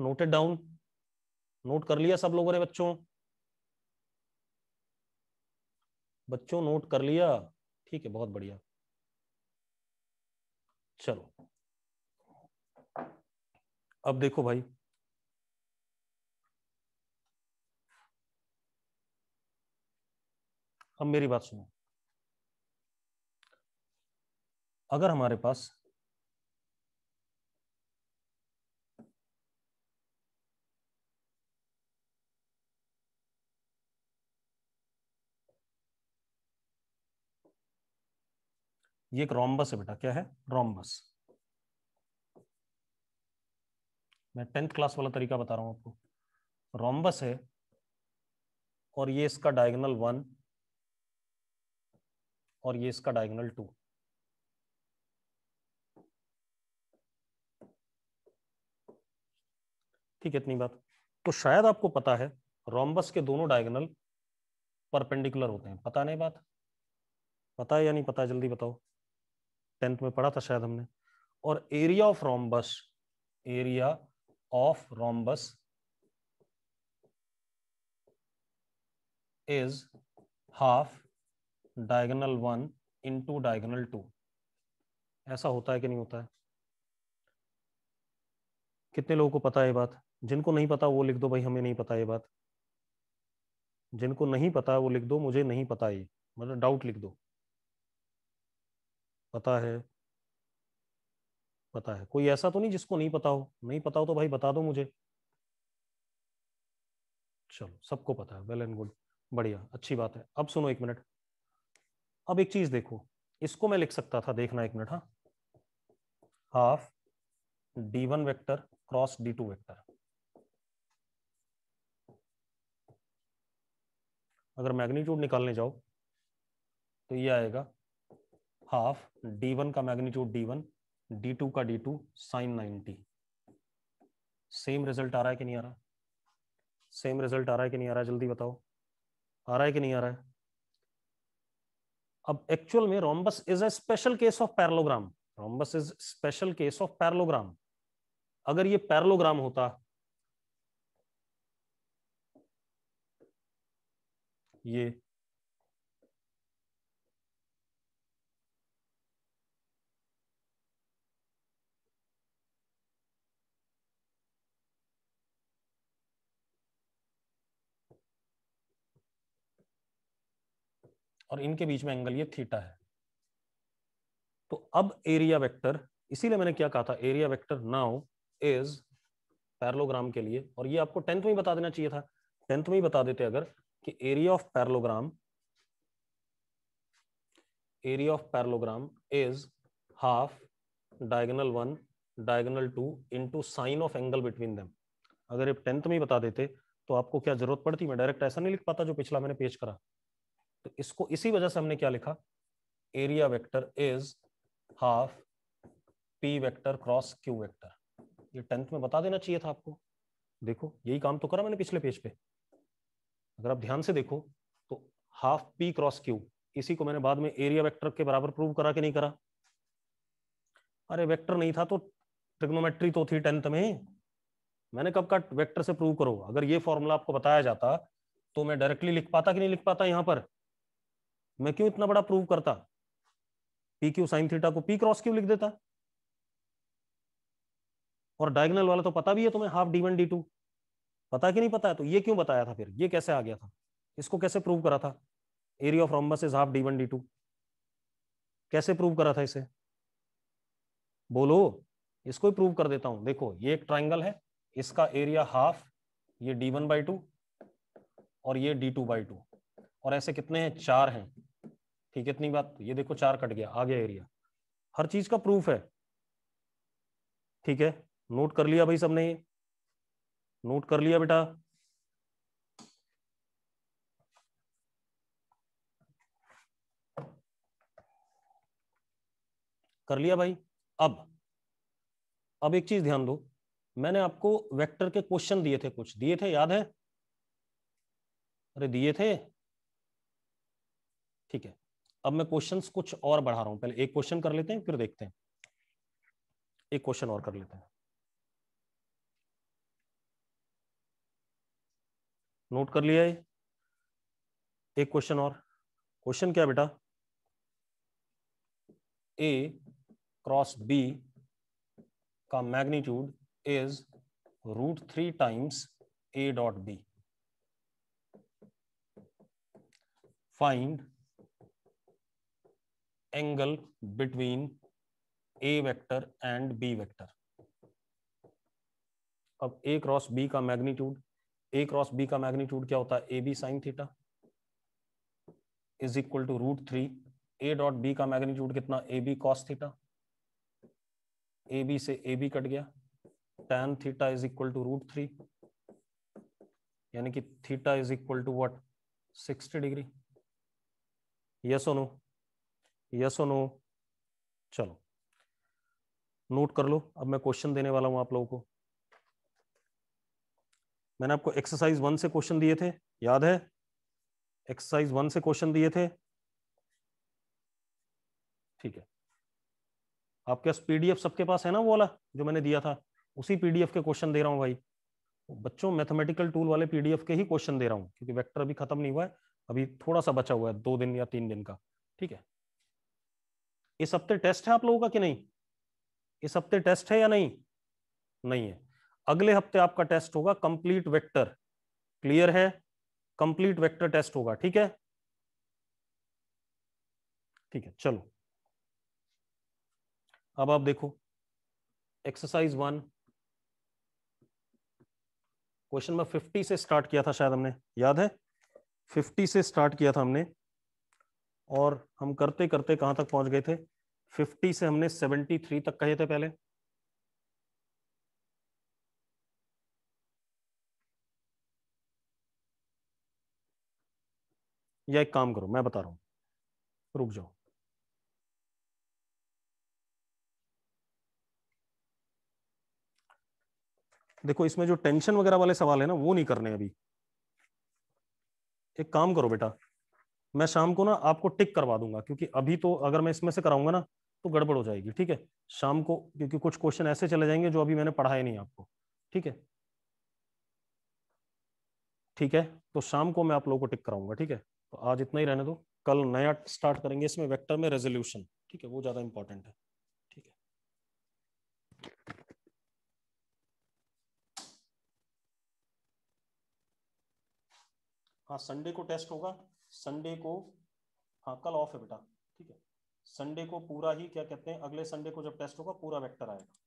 नोटेड डाउन नोट कर लिया सब लोगों ने बच्चों बच्चों नोट कर लिया ठीक है बहुत बढ़िया चलो अब देखो भाई अब मेरी बात सुनो अगर हमारे पास ये एक रोम्बस है बेटा क्या है रोम्बस मैं टेंथ क्लास वाला तरीका बता रहा हूं आपको रोम्बस है और ये इसका डायगोनल वन और ये इसका डायगोनल टू ठीक है इतनी बात तो शायद आपको पता है रोम्बस के दोनों डायगोनल परपेंडिकुलर होते हैं पता नहीं बात पता है या नहीं पता जल्दी बताओ टेंथ में पढ़ा था शायद हमने और area of rhombus area of rhombus is half diagonal one into diagonal two ऐसा होता है कि नहीं होता है कितने लोगों को पता है ये बात जिनको नहीं पता वो लिख दो भाई हमें नहीं पता ये बात जिनको नहीं पता वो लिख दो मुझे नहीं पता ये मतलब डाउट लिख दो पता है पता है कोई ऐसा तो नहीं जिसको नहीं पता हो नहीं पता हो तो भाई बता दो मुझे चलो सबको पता है वेल एंड गुड बढ़िया अच्छी बात है अब सुनो एक मिनट अब एक चीज देखो इसको मैं लिख सकता था देखना एक मिनट हाँ half D one vector cross D two vector अगर मैग्नीट्यूड निकालने जाओ तो ये आएगा हाफ डी वन का magnitude D one D two का D two sine ninety same result आ रहा है कि नहीं आ रहा सेम रिजल्ट आ रहा है कि नहीं आ रहा जल्दी बताओ आ रहा है कि नहीं आ रहा है अब एक्चुअल में rhombus is a special case of parallelogram rhombus is special case of parallelogram अगर ये पैरलोग्राम होता ये और इनके बीच में एंगल ये थीटा है तो अब एरिया वेक्टर इसीलिए मैंने क्या कहा था area vector now is parallelogram के लिए और ये आपको टेंथ में ही बता देना चाहिए था टेंथ में ही बता देते अगर कि area of parallelogram area of parallelogram is half diagonal one diagonal two into sine of angle between them अगर ये टेंथ में ही बता देते तो आपको क्या जरूरत पड़ती मैं डायरेक्ट ऐसा नहीं लिख पाता जो पिछला मैंने पेज करा तो इसको इसी वजह से हमने क्या लिखा area vector is half P vector cross Q vector ये टेंथ में बता देना चाहिए था आपको देखो यही काम तो करा मैंने पिछले पेज पे अगर आप ध्यान से देखो तो हाफ पी क्रॉस क्यू इसी को मैंने बाद में एरिया वेक्टर के बराबर प्रूव करा कि नहीं करा अरे वेक्टर नहीं था तो ट्रिग्नोमेट्री तो थी टेंथ में मैंने कब का वेक्टर से प्रूव करो अगर ये फॉर्मूला आपको बताया जाता तो मैं डायरेक्टली लिख पाता कि नहीं लिख पाता यहाँ पर मैं क्यों इतना बड़ा प्रूव करता पी क्यू साइन थीटा को पी क्रॉस क्यू लिख देता और डायगनल वाला तो पता भी है तुम्हें half D one D two पता कि नहीं पता है तो ये क्यों बताया था फिर ये कैसे आ गया था इसको कैसे प्रूव करा था area of rhombus is half D one D two कैसे प्रूव करा था इसे बोलो इसको ही प्रूव कर देता हूं देखो ये एक ट्राइंगल है इसका एरिया हाफ ये डी वन बाई टू और ये डी टू बाई टू और ऐसे कितने हैं चार हैं ठीक है इतनी बात तो, ये देखो चार कट गया आ गया एरिया हर चीज का प्रूफ है ठीक है नोट कर लिया भाई सबने ये नोट कर लिया बेटा कर लिया भाई अब अब एक चीज ध्यान दो मैंने आपको वेक्टर के क्वेश्चन दिए थे कुछ दिए थे याद है अरे दिए थे ठीक है अब मैं क्वेश्चंस कुछ और बढ़ा रहा हूं पहले एक क्वेश्चन कर लेते हैं फिर देखते हैं एक क्वेश्चन और कर लेते हैं नोट कर लिया है एक क्वेश्चन और क्वेश्चन क्या बेटा ए क्रॉस बी का magnitude is root three times A dot B find angle between a vector and b vector अब a क्रॉस b का मैग्नीट्यूड a क्रॉस b का मैग्नीट्यूड क्या होता है A B sine theta is equal to root three A dot B का मैग्नीट्यूड कितना A B cos theta A B से ए बी कट गया tan theta is equal to root three यानी कि theta is equal to what sixty degree yes और नो यस और नो चलो नोट कर लो अब मैं क्वेश्चन देने वाला हूं आप लोगों को मैंने आपको एक्सरसाइज वन से क्वेश्चन दिए थे याद है एक्सरसाइज वन से क्वेश्चन दिए थे ठीक है आपके पास पीडीएफ सबके पास है ना वो वाला जो मैंने दिया था उसी पीडीएफ के क्वेश्चन दे रहा हूँ भाई बच्चों मैथमेटिकल टूल वाले पीडीएफ के ही क्वेश्चन दे रहा हूँ क्योंकि वेक्टर अभी खत्म नहीं हुआ है अभी थोड़ा सा बचा हुआ है दो दिन या तीन दिन का ठीक है इस हफ्ते टेस्ट है आप लोगों का कि नहीं इस हफ्ते टेस्ट है या नहीं नहीं है अगले हफ्ते आपका टेस्ट होगा कंप्लीट वेक्टर क्लियर है कंप्लीट वेक्टर टेस्ट होगा ठीक है ठीक है चलो अब आप देखो एक्सरसाइज वन क्वेश्चन नंबर 50 से स्टार्ट किया था शायद हमने याद है 50 से स्टार्ट किया था हमने और हम करते करते कहाँ तक पहुंच गए थे 50 से हमने 73 तक कहे थे पहले या एक काम करो मैं बता रहा हूं रुक जाओ देखो इसमें जो टेंशन वगैरह वाले सवाल है ना वो नहीं करने अभी एक काम करो बेटा मैं शाम को ना आपको टिक करवा दूंगा क्योंकि अभी तो अगर मैं इसमें से कराऊंगा ना तो गड़बड़ हो जाएगी ठीक है शाम को क्योंकि कुछ क्वेश्चन ऐसे चले जाएंगे जो अभी मैंने पढ़ाए नहीं आपको ठीक है ठीक है तो शाम को मैं आप लोगों को टिक कराऊंगा ठीक है तो आज इतना ही रहने दो कल नया स्टार्ट करेंगे इसमें वेक्टर में रेजोल्यूशन ठीक है वो ज़्यादा इंपॉर्टेंट है ठीक है हाँ संडे को टेस्ट होगा संडे को हाँ कल ऑफ है बेटा ठीक है संडे को पूरा ही क्या कहते हैं अगले संडे को जब टेस्ट होगा पूरा वेक्टर आएगा